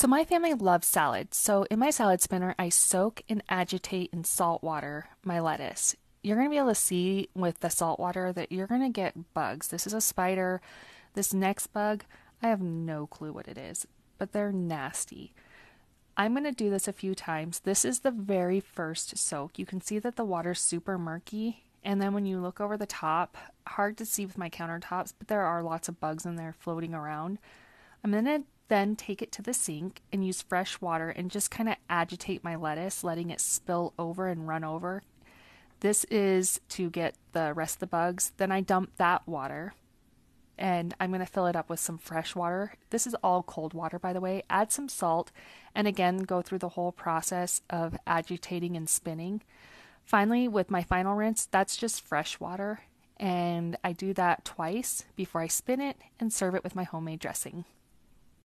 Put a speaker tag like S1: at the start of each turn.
S1: So my family loves salad. So in my salad spinner, I soak and agitate in salt water my lettuce. You're going to be able to see with the salt water that you're going to get bugs. This is a spider. This next bug, I have no clue what it is, but they're nasty. I'm going to do this a few times. This is the very first soak. You can see that the water's super murky. And then when you look over the top, hard to see with my countertops, but there are lots of bugs in there floating around. I'm going to then take it to the sink and use fresh water and just kind of agitate my lettuce, letting it spill over and run over. This is to get the rest of the bugs. Then I dump that water and I'm going to fill it up with some fresh water. This is all cold water, by the way. Add some salt and again go through the whole process of agitating and spinning. Finally, with my final rinse, that's just fresh water. And I do that twice before I spin it and serve it with my homemade dressing.